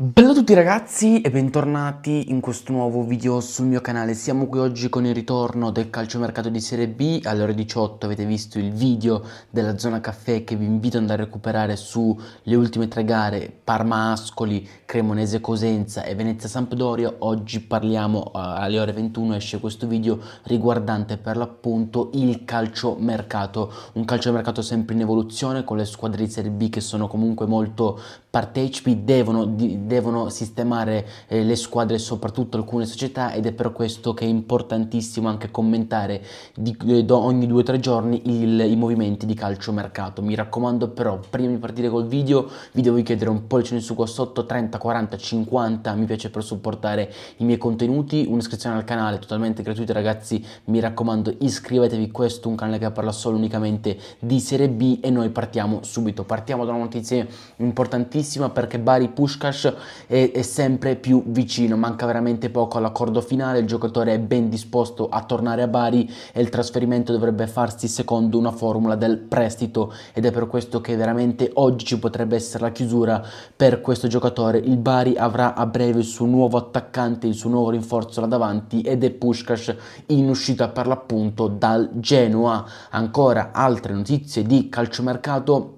Bello a tutti ragazzi e bentornati in questo nuovo video sul mio canale Siamo qui oggi con il ritorno del calciomercato di Serie B Alle ore 18 avete visto il video della zona caffè che vi invito ad andare a recuperare sulle ultime tre gare Parma-Ascoli, Cremonese-Cosenza e Venezia-Sampdoria Oggi parliamo eh, alle ore 21 esce questo video riguardante per l'appunto il calciomercato Un calciomercato sempre in evoluzione con le squadre di Serie B che sono comunque molto partecipi Devono Di devono sistemare eh, le squadre, soprattutto alcune società, ed è per questo che è importantissimo anche commentare di, eh, ogni 2-3 giorni il, i movimenti di calcio mercato. Mi raccomando però, prima di partire col video, vi devo chiedere un pollice in su qua sotto, 30, 40, 50, mi piace per supportare i miei contenuti, un'iscrizione al canale totalmente gratuita ragazzi, mi raccomando iscrivetevi, questo è un canale che parla solo unicamente di Serie B e noi partiamo subito, partiamo da una notizia importantissima perché Bari Pushkash è, è sempre più vicino, manca veramente poco all'accordo finale, il giocatore è ben disposto a tornare a Bari e il trasferimento dovrebbe farsi secondo una formula del prestito ed è per questo che veramente oggi ci potrebbe essere la chiusura per questo giocatore. Il Bari avrà a breve il suo nuovo attaccante, il suo nuovo rinforzo là davanti ed è Pushkash in uscita per l'appunto dal Genoa. Ancora altre notizie di calciomercato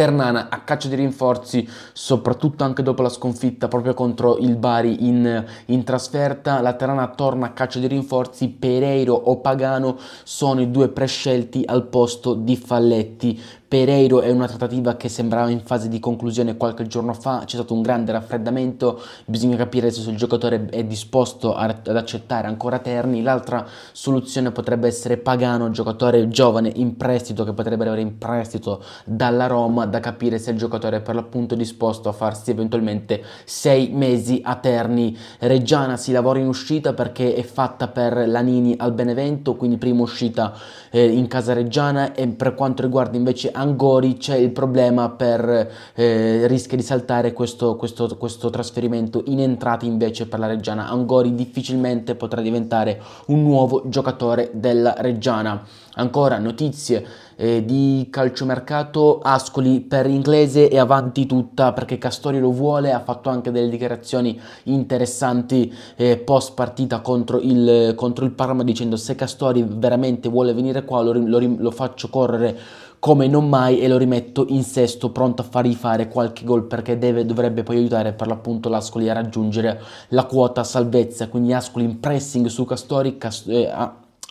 Ternana a caccia di rinforzi, soprattutto anche dopo la sconfitta proprio contro il Bari in, in, trasferta. La Ternana torna a caccia di rinforzi, Pereiro o Pagano sono i due prescelti al posto di Falletti. Pereiro è una trattativa che sembrava in fase di conclusione qualche giorno fa, c'è stato un grande raffreddamento, bisogna capire se il giocatore è disposto ad accettare ancora Terni, l'altra soluzione potrebbe essere Pagano, giocatore giovane in prestito che potrebbe avere in prestito dalla Roma, da capire se il giocatore è per l'appunto disposto a farsi eventualmente sei mesi a Terni. Reggiana si lavora in uscita perché è fatta per Lanini al Benevento, quindi prima uscita eh, in casa Reggiana e per quanto riguarda invece Angori c'è il problema per eh, rischia di saltare questo, questo, questo trasferimento in entrata invece per la Reggiana. Angori difficilmente potrà diventare un nuovo giocatore della Reggiana. Ancora notizie eh, di calciomercato, Ascoli per inglese e avanti tutta perché Castori lo vuole, ha fatto anche delle dichiarazioni interessanti eh, post partita contro il, contro il, Parma dicendo se Castori veramente vuole venire qua lo, lo, lo faccio correre come non mai e lo rimetto in sesto pronto a fargli fare qualche gol perché deve, dovrebbe poi aiutare per l'appunto l'Ascoli a raggiungere la quota salvezza quindi Ascoli in pressing su Castori Cast- eh,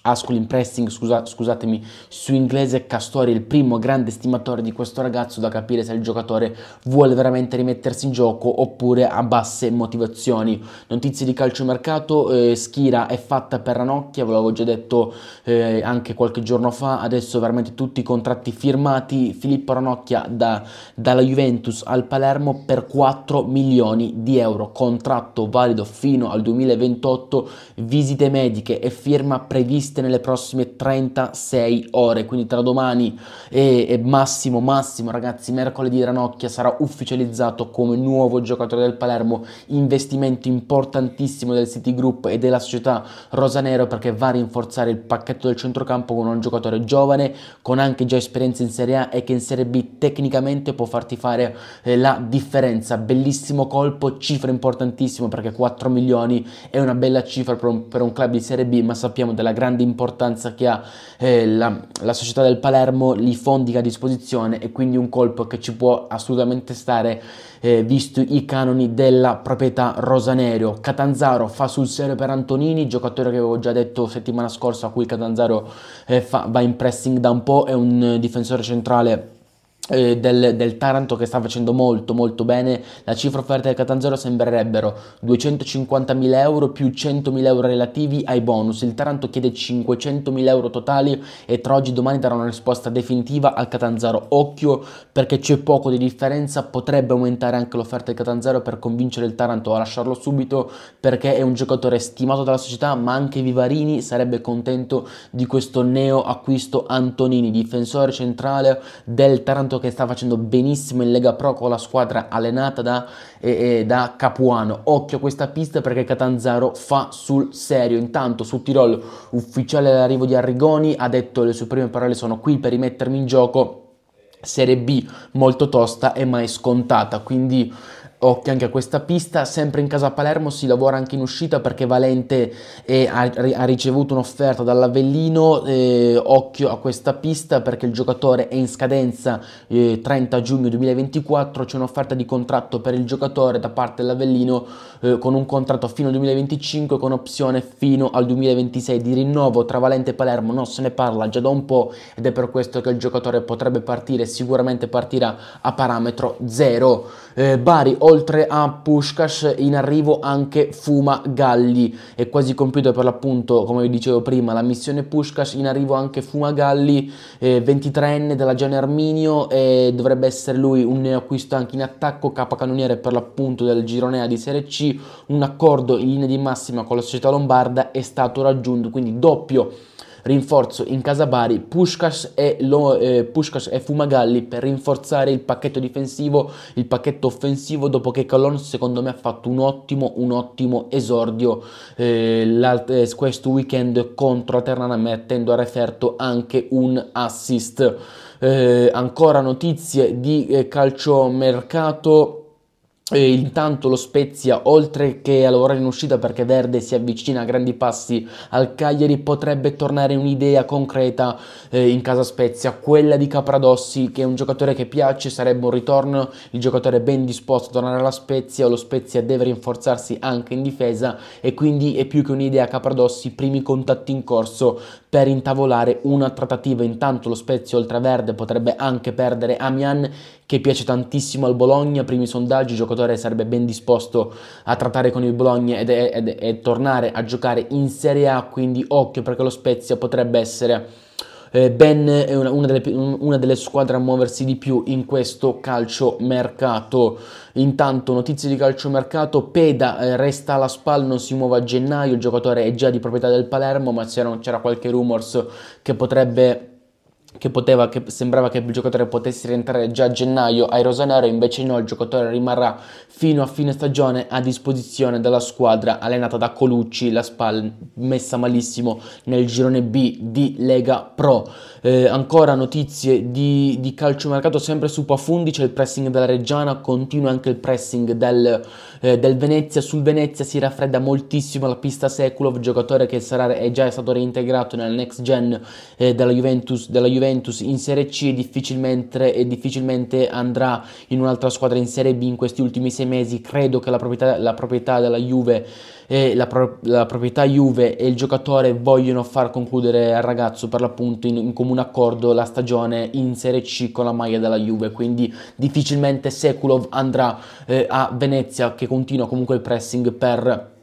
Ascolin Pressing, scusa, scusatemi, su inglese Castori, il primo grande stimatore di questo ragazzo da capire se il giocatore vuole veramente rimettersi in gioco oppure ha basse motivazioni. Notizie di calciomercato, eh, Schira è fatta per Ranocchia, ve l'avevo già detto eh, anche qualche giorno fa, adesso veramente tutti i contratti firmati, Filippo Ranocchia da, dalla Juventus al Palermo per 4 milioni di euro, contratto valido fino al 2028, visite mediche e firma previste uscite nelle prossime 36 ore, quindi tra domani e, e massimo, massimo ragazzi, mercoledì Ranocchia sarà ufficializzato come nuovo giocatore del Palermo, investimento importantissimo del City Group e della società Rosanero perché va a rinforzare il pacchetto del centrocampo con un giocatore giovane, con anche già esperienza in Serie A e che in Serie B tecnicamente può farti fare eh, la differenza, bellissimo colpo, cifra importantissima perché 4 milioni è una bella cifra per un, per un club di Serie B ma sappiamo della grande grande importanza che ha eh, la, la, società del Palermo, i fondi che ha a disposizione e quindi un colpo che ci può assolutamente stare eh, visto i canoni della proprietà Rosanerio. Catanzaro fa sul serio per Antonini, giocatore che avevo già detto settimana scorsa a cui Catanzaro eh, fa, va in pressing da un po', è un eh, difensore centrale eh, del, del, Taranto che sta facendo molto molto bene, la cifra offerta del Catanzaro sembrerebbero 250.000 euro più 100.000 euro relativi ai bonus, il Taranto chiede 500.000 euro totali e tra oggi e domani darà una risposta definitiva al Catanzaro, occhio perché c'è poco di differenza, potrebbe aumentare anche l'offerta del Catanzaro per convincere il Taranto a lasciarlo subito perché è un giocatore stimato dalla società ma anche Vivarini sarebbe contento di questo neo acquisto Antonini, difensore centrale del Taranto che sta facendo benissimo in Lega Pro con la squadra allenata da, eh, da Capuano. Occhio a questa pista perché Catanzaro fa sul serio. Intanto su Tirol, ufficiale all'arrivo di Arrigoni, ha detto le sue prime parole sono qui per rimettermi in gioco. Serie B molto tosta e mai scontata, quindi Occhio anche a questa pista, sempre in casa Palermo si lavora anche in uscita perché Valente eh, ha, ha, ricevuto un'offerta dall'Avellino, eh, occhio a questa pista perché il giocatore è in scadenza eh, 30 giugno 2024, c'è un'offerta di contratto per il giocatore da parte dell'Avellino eh, con un contratto fino al 2025 con opzione fino al 2026 di rinnovo tra Valente e Palermo, non se ne parla già da un po' ed è per questo che il giocatore potrebbe partire, sicuramente partirà a parametro 0. Eh, Bari, oltre a Pushkash in arrivo anche Fuma Galli, è quasi compiuto per l'appunto come vi dicevo prima la missione Pushkash in arrivo anche Fuma Galli, eh, 23enne della Gianni Arminio e dovrebbe essere lui un neoacquisto anche in attacco, capocannoniere per l'appunto del Gironea di Serie C, un accordo in linea di massima con la società lombarda è stato raggiunto, quindi doppio rinforzo in casa Bari, Puskas e, Lo, eh, Puskas e Fumagalli per rinforzare il pacchetto difensivo, il pacchetto offensivo dopo che Calon secondo me ha fatto un ottimo, un ottimo esordio eh, eh questo weekend contro la Ternana mettendo a referto anche un assist. Eh, ancora notizie di eh, calciomercato e intanto lo Spezia, oltre che a lavorare in uscita perché Verde si avvicina a grandi passi al Cagliari, potrebbe tornare un'idea concreta eh, in casa Spezia, quella di Capradossi, che è un giocatore che piace, sarebbe un ritorno, il giocatore ben disposto a tornare alla Spezia, lo Spezia deve rinforzarsi anche in difesa e quindi è più che un'idea Capradossi, primi contatti in corso per intavolare una trattativa. Intanto lo Spezia oltre a Verde potrebbe anche perdere Amian che piace tantissimo al Bologna, primi sondaggi, il giocatore sarebbe ben disposto a trattare con il Bologna ed, è, ed, è tornare a giocare in Serie A, quindi occhio perché lo Spezia potrebbe essere eh, ben eh, una, una, delle, una, delle, squadre a muoversi di più in questo calciomercato. Intanto notizie di calciomercato, Peda eh, resta alla SPAL, non si muove a gennaio, il giocatore è già di proprietà del Palermo, ma c'era qualche rumors che potrebbe che, poteva, che sembrava che il giocatore potesse rientrare già a gennaio ai rosanero, invece no, il giocatore rimarrà fino a fine stagione a disposizione della squadra allenata da Colucci, la SPAL messa malissimo nel girone B di Lega Pro. Eh, ancora notizie di, di mercato, sempre su Pafundi, c'è il pressing della Reggiana, continua anche il pressing del, eh, del Venezia, sul Venezia si raffredda moltissimo la pista Sekulov, giocatore che sarà, è già stato reintegrato nel next gen eh, della Juventus, della Juventus Juventus in Serie C difficilmente, e difficilmente andrà in un'altra squadra in Serie B in questi ultimi sei mesi. Credo che la proprietà, la proprietà della Juve e eh, la, pro, la, proprietà Juve e il giocatore vogliono far concludere al ragazzo per l'appunto in, in, comune accordo la stagione in Serie C con la maglia della Juve, quindi difficilmente Sekulov andrà eh, a Venezia che continua comunque il pressing per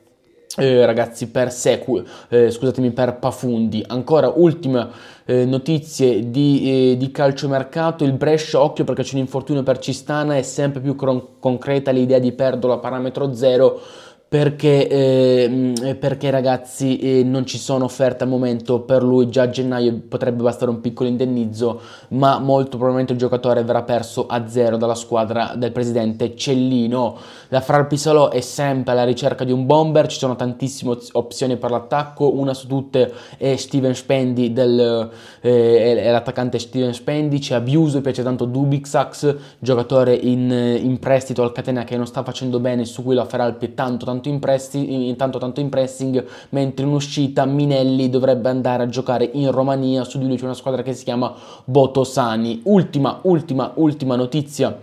eh, ragazzi per Secu, eh, scusatemi per Pafundi. Ancora ultime eh, notizie di, eh, di calciomercato, il Brescia, occhio perché c'è un infortunio per Cistana, è sempre più concreta l'idea di perderlo a parametro zero perché, ehm, eh, perché ragazzi eh, non ci sono offerte al momento per lui già a gennaio potrebbe bastare un piccolo indennizzo ma molto probabilmente il giocatore verrà perso a zero dalla squadra del presidente Cellino la Frar Pisalò è sempre alla ricerca di un bomber ci sono tantissime opzioni per l'attacco una su tutte è Steven Spendi del, eh, è l'attaccante Steven Spendi c'è Abiuso piace tanto Dubixax giocatore in, in prestito al Catena che non sta facendo bene su cui la Feralpi è tanto tanto tanto in, pressing, intanto tanto in pressing, mentre in uscita Minelli dovrebbe andare a giocare in Romania, su di lui c'è una squadra che si chiama Botosani. Ultima, ultima, ultima notizia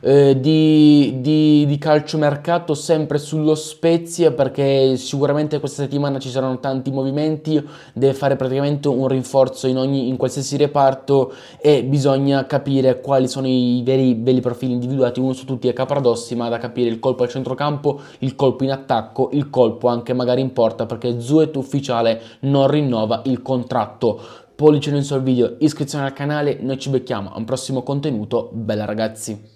eh, di, di, di calciomercato sempre sullo Spezia perché sicuramente questa settimana ci saranno tanti movimenti, deve fare praticamente un rinforzo in, ogni, in qualsiasi reparto e bisogna capire quali sono i veri belli profili individuati, uno su tutti è Capradossi ma da capire il colpo al centrocampo, il colpo in attacco, il colpo anche magari in porta perché Zuet ufficiale non rinnova il contratto pollice in sul video, iscrizione al canale, noi ci becchiamo a un prossimo contenuto, bella ragazzi!